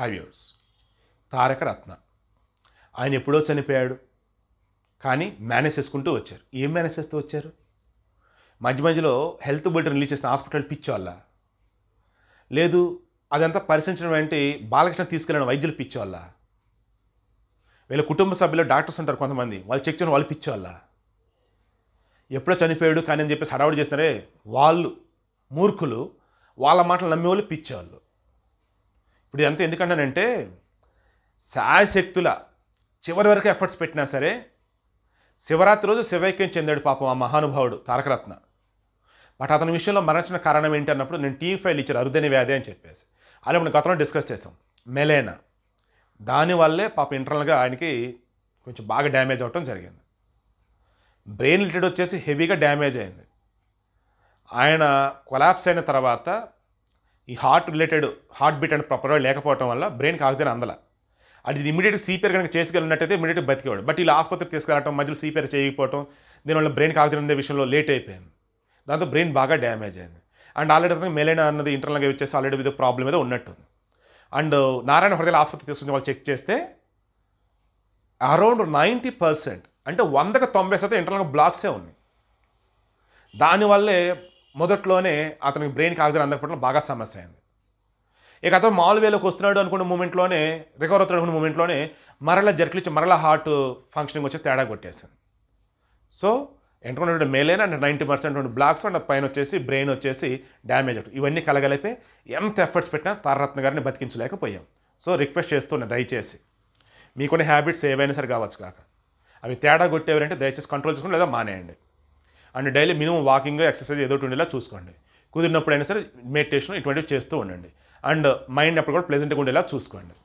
high viewers తారక రత్న ఆయన ఎప్పుడో చనిపోయాడు కానీ మేనేజ్ చేసుకుంటూ వచ్చారు ఏం మేనేజ్ చేస్తూ వచ్చారు మధ్య మధ్యలో హెల్త్ బులెటిన్ రిలీజ్ చేసిన హాస్పిటల్ వాళ్ళ లేదు అదంతా పరిశీలించడం వెంటి బాలకృష్ణ తీసుకెళ్ళిన వైద్యులు వాళ్ళ వీళ్ళ కుటుంబ సభ్యులు డాక్టర్స్ ఉంటారు కొంతమంది వాళ్ళు చెక్ చేయడం వాళ్ళు పిచ్చోళ్ళ ఎప్పుడో చనిపోయాడు కానీ అని చెప్పేసి హడావుడు చేస్తున్నారే వాళ్ళు మూర్ఖులు వాళ్ళ మాటలు నమ్మేవాళ్ళు పిచ్చేవాళ్ళు ఇప్పుడు ఇదంతా ఎందుకన్నానంటే శాయశక్తుల చివరి వరకు ఎఫర్ట్స్ పెట్టినా సరే శివరాత్రి రోజు శివైక్యం చెందాడు పాపం ఆ మహానుభావుడు తారకరత్న బట్ అతని విషయంలో మరణించిన కారణం ఏంటి అన్నప్పుడు నేను టీ ఫైల్ ఇచ్చారు అరుదైన వ్యాధి అని చెప్పేసి అలా మనం గతంలో డిస్కస్ చేసాం మెలేనా దానివల్లే పాప ఇంటర్నల్గా ఆయనకి కొంచెం బాగా డ్యామేజ్ అవ్వటం జరిగింది బ్రెయిన్ రిలేటెడ్ వచ్చేసి హెవీగా డ్యామేజ్ అయింది ఆయన కొలాప్స్ అయిన తర్వాత ఈ heart related heart beat and ప్రాపర్గా లేకపోవడం వల్ల బ్రెయిన్కి ఆక్సిజన్ అందల అది ఇమీడియట్ సిపిఆర్ కనుక చేసుకెళ్ళినట్టయితే ఇమీడియట్ బతికేవాడు బట్ వీళ్ళు ఆసుపత్రికి తీసుకెళ్ళటం మధ్యలో సిపిఆర్ చేయకపోవడం దీనివల్ల బ్రెయిన్కి ఆక్సిజన్ అందే విషయంలో లేట్ అయిపోయింది దాంతో బ్రెయిన్ బాగా డ్యామేజ్ అయింది అండ్ ఆల్రెడీ అతనికి మేలైన అన్నది ఇంటర్నల్గా వచ్చేసి ఆల్రెడీ ఏదో ప్రాబ్లం ఏదో ఉన్నట్టుంది అండ్ నారాయణ హృదయాల ఆసుపత్రి తీసుకుని వాళ్ళు చెక్ చేస్తే అరౌండ్ నైంటీ పర్సెంట్ అంటే వందకు తొంభై శాతం ఇంటర్నల్గా బ్లాక్సే ఉన్నాయి దానివల్లే మొదట్లోనే అతనికి బ్రెయిన్ ఆక్సిజన్ అందకపోవడం బాగా సమస్య అయింది ఇక అతను మాల్ వేలోకి వస్తున్నాడు అనుకున్న మూమెంట్లోనే రికవర్ అవుతాడు అనుకున్న మూమెంట్లోనే మరల జర్కిలిచ్చి మరల హార్ట్ ఫంక్షనింగ్ వచ్చేసి తేడా కొట్టేసింది సో ఎంటుకున్నటువంటి మేలేన్ అండ్ నైంటీ పర్సెంట్ రెండు బ్లాక్స్ అండ్ పైన వచ్చేసి బ్రెయిన్ వచ్చేసి డ్యామేజ్ అవుతుంది ఇవన్నీ కలగలిపి ఎంత ఎఫర్ట్స్ పెట్టినా తారరత్న గారిని బతికించలేకపోయాం సో రిక్వెస్ట్ చేస్తున్నా దయచేసి మీకునే హ్యాబిట్స్ ఏవైనా సరే కావచ్చు కాక అవి తేడా కొట్టేవారంటే దయచేసి కంట్రోల్ చేసుకుని లేదా మానేయండి and daily minimum walking exercise ఏదో ఉండేలా చూసుకోండి కుదిరినప్పుడైనా సరే మెడిటేషన్ ఇటువంటివి చేస్తూ ఉండండి అండ్ మైండ్ అప్పుడు కూడా ప్లెజెంట్గా ఉండేలా చూసుకోండి